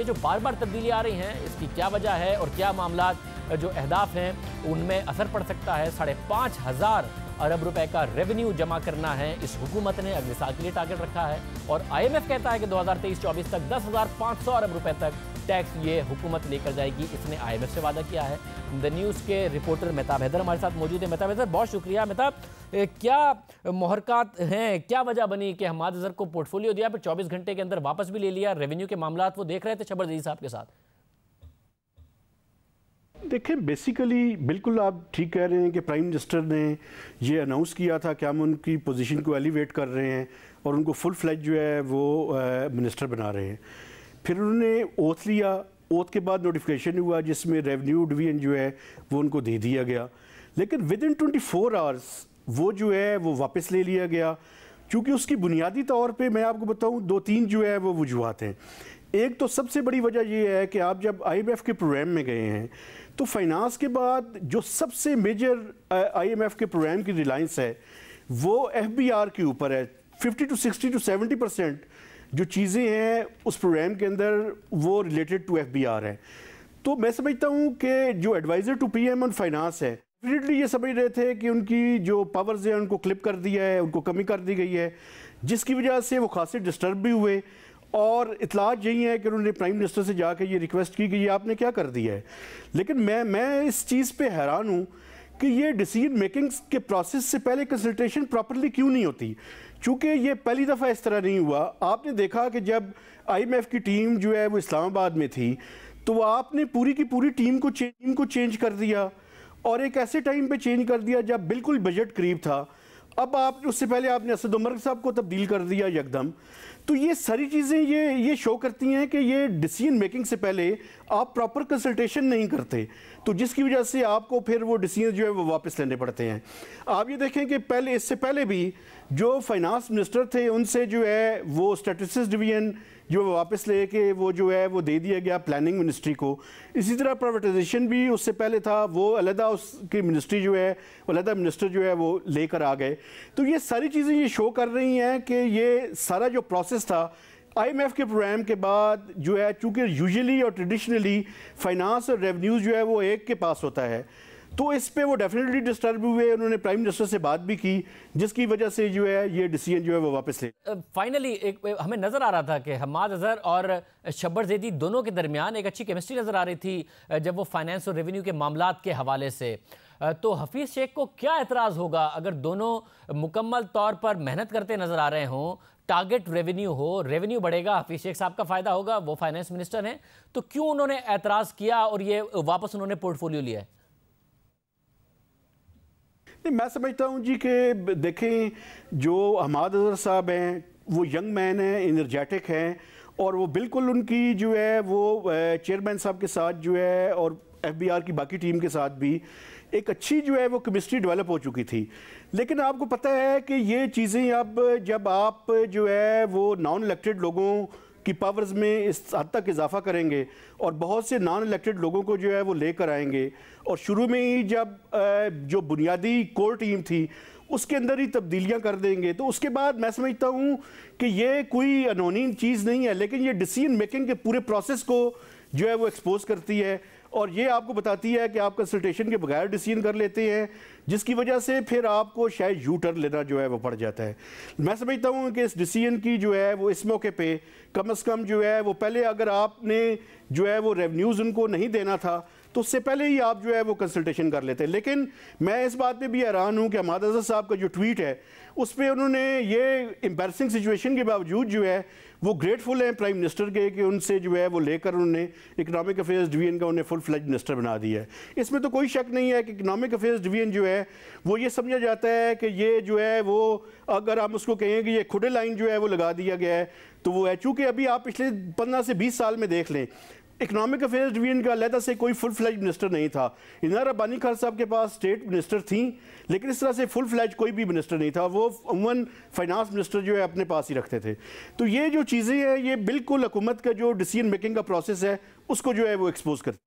ये जो बार बार तब्दीली आ रही हैं इसकी क्या वजह है और क्या मामला जो अहदाफ हैं उनमें असर पड़ सकता है साढ़े पाँच हज़ार अरब रुपए का रेवेन्यू जमा करना है इस हुकूमत ने अगले साल के लिए टारगेट रखा है और आईएमएफ कहता है कि 2023-24 तक 10,500 अरब रुपए तक टैक्स ये हुकूमत लेकर जाएगी इसने आईएमएफ से वादा किया है द न्यूज़ के रिपोर्टर मेहताब हैदर हमारे साथ मौजूद है मेहताब हैदर बहुत शुक्रिया मेहताब क्या महरक़ात हैं क्या वजह बनी कि हमाद अजहर को पोर्टफोलियो दिया पर चौबीस घंटे के अंदर वापस भी ले लिया रेवेन्यू के मामला वो देख रहे थे शबरदीद साहब के साथ देखें बेसिकली बिल्कुल आप ठीक कह रहे हैं कि प्राइम मिनिस्टर ने ये अनाउंस किया था कि हम उनकी पोजीशन को एलिवेट कर रहे हैं और उनको फुल फ्लैज जो है वो मिनिस्टर बना रहे हैं फिर उन्होंने ओथ लिया ओथ के बाद नोटिफिकेशन हुआ जिसमें रेवन्यू डिवीजन जो है वो उनको दे दिया गया लेकिन within twenty four hours वो जो है वो वापस ले लिया गया क्योंकि उसकी बुनियादी तौर पे मैं आपको बताऊं दो तीन जो है वो वजूहत हैं एक तो सबसे बड़ी वजह यह है कि आप जब आईएमएफ के प्रोग्राम में गए हैं तो फाइनेंस के बाद जो सबसे मेजर आईएमएफ के प्रोग्राम की रिलायंस है वो एफबीआर के ऊपर है 50 टू 60 टू 70 परसेंट जो चीज़ें हैं उस प्रोग्राम के अंदर वो रिलेटेड टू एफबीआर है तो मैं समझता हूँ कि जो advisor to P M on finance है डेफिनेटली ये समझ रहे थे कि उनकी जो पावर्स हैं उनको क्लिप कर दिया है उनको कमी कर दी गई है जिसकी वजह से वो खासे डिस्टर्ब भी हुए और इतलात यही है कि उन्होंने प्राइम मिनिस्टर से जाकर ये रिक्वेस्ट की कि ये आपने क्या कर दिया है लेकिन मैं मैं इस चीज़ पे हैरान हूँ कि ये डिसीजन मेकिंग के प्रोसेस से पहले कंसल्टेशन प्रॉपरली क्यों नहीं होती चूँकि ये पहली दफ़ा इस तरह नहीं हुआ आपने देखा कि जब आईएमएफ की टीम जो है वो इस्लामाबाद में थी तो आपने पूरी की पूरी टीम को टीम को चेंज कर दिया और एक ऐसे टाइम पे चेंज कर दिया जब बिल्कुल बजट करीब था अब आप उससे पहले आपने असद उमर साहब को तब्दील कर दिया यकदम तो ये सारी चीज़ें ये ये शो करती हैं कि ये डिसीजन मेकिंग से पहले आप प्रॉपर कंसल्टेशन नहीं करते तो जिसकी वजह से आपको फिर वो डिसीजन जो है वो वापस लेने पड़ते हैं आप ये देखें कि पहले इससे पहले भी जो फाइनेंस मिनिस्टर थे उनसे जो है वो स्टेटिस डिवीजन जो वापस ले के वो जो है वो दे दिया गया प्लानिंग मिनिस्ट्री को इसी तरह प्राइवेटाइजेशन भी उससे पहले था वो अलहदा उसकी मिनिस्ट्री जो है अलहदा मिनिस्टर जो है वो लेकर आ गए तो ये सारी चीज़ें ये शो कर रही हैं कि ये सारा जो प्रोसेस था आईएमएफ के प्रोग्राम के बाद जो है चूँकि यूजली और ट्रेडिशनली फाइनेंस और रेवन्यूज जो है वो एक के पास होता है तो इस पर वो डेफिनेटली डिस्टर्ब हुए उन्होंने प्राइम मिनिस्टर से बात भी की जिसकी वजह से जो है ये डिसीजन जो है वो वापस ले फाइनली uh, एक हमें नज़र आ रहा था कि हमाद अजहर और शब्बर जैदी दोनों के दरमियान एक अच्छी केमिस्ट्री नज़र आ रही थी जब वो फाइनेंस और रेवेन्यू के मामला के हवाले से तो हफीज़ शेख को क्या एतराज़ होगा अगर दोनों मुकम्मल तौर पर मेहनत करते नज़र आ रहे हों टारगेट रेवेन्यू हो रेवेन्यू बढ़ेगा हफीज़ शेख साहब का फ़ायदा होगा वो फाइनेंस मिनिस्टर हैं तो क्यों उन्होंने एतराज़ किया और ये वापस उन्होंने पोर्टफोलियो लिया है नहीं मैं समझता हूँ जी कि देखें जो हमाद अजहर साहब हैं वो यंग मैन हैं इनर्जेटिक हैं और वो बिल्कुल उनकी जो है वो चेयरमैन साहब के साथ जो है और एफबीआर की बाकी टीम के साथ भी एक अच्छी जो है वो केमिस्ट्री डेवलप हो चुकी थी लेकिन आपको पता है कि ये चीज़ें अब जब आप जो है वो नॉन इलेक्टेड लोगों की पावर्स में इस हद तक इजाफा करेंगे और बहुत से नॉन इलेक्टेड लोगों को जो है वो लेकर आएंगे और शुरू में ही जब जो बुनियादी कोर टीम थी उसके अंदर ही तब्दीलियां कर देंगे तो उसके बाद मैं समझता हूँ कि ये कोई अनोनी चीज़ नहीं है लेकिन ये डिसीजन मेकिंग के पूरे प्रोसेस को जो है वो एक्सपोज करती है और ये आपको बताती है कि आप कंसल्टेशन के बगैर डिसीजन कर लेते हैं जिसकी वजह से फिर आपको शायद यू टर्न लेना जो है वो पड़ जाता है मैं समझता हूँ कि इस डिसीजन की जो है वो इस मौके पे कम अज़ कम जो है वो पहले अगर आपने जो है वो रेवन्यूज़ उनको नहीं देना था तो उससे पहले ही आप जो है वो कंसल्टेशन कर लेते हैं लेकिन मैं इस बात पे भी हैरान हूँ कि हमाद अजहर साहब का जो ट्वीट है उस पर उन्होंने ये एम्बेसिंग सिचुएशन के बावजूद जो है वो ग्रेटफुल हैं प्राइम मिनिस्टर के कि उनसे जो है वो लेकर उन्होंने इकनॉमिक अफेयर्स डिवीजन का उन्हें फुल फ्लैज मिनिस्टर बना दिया है इसमें तो कोई शक नहीं है कि इकनॉमिक अफेयर्स डिवीजन जो है वो ये समझा जाता है कि ये जो है वो अगर हम उसको कहें कि ये खुडे लाइन जो है वो लगा दिया गया है तो वो है चूँकि अभी आप पिछले पंद्रह से बीस साल में देख लें इकोनॉमिक अफेयर्स डिवीजन का अलहदा से कोई फुल फ्लैज मिनिस्टर नहीं था इंदिरा बानी खान साहब के पास स्टेट मिनिस्टर थी लेकिन इस तरह से फुल फ्लैज कोई भी मिनिस्टर नहीं था वो अमूमन फाइनेंस मिनिस्टर जो है अपने पास ही रखते थे तो ये जो चीज़ें हैं ये बिल्कुल हुकूमत का जो डिसीजन मेकिंग का प्रोसेस है उसको जो है वो एक्सपोज करती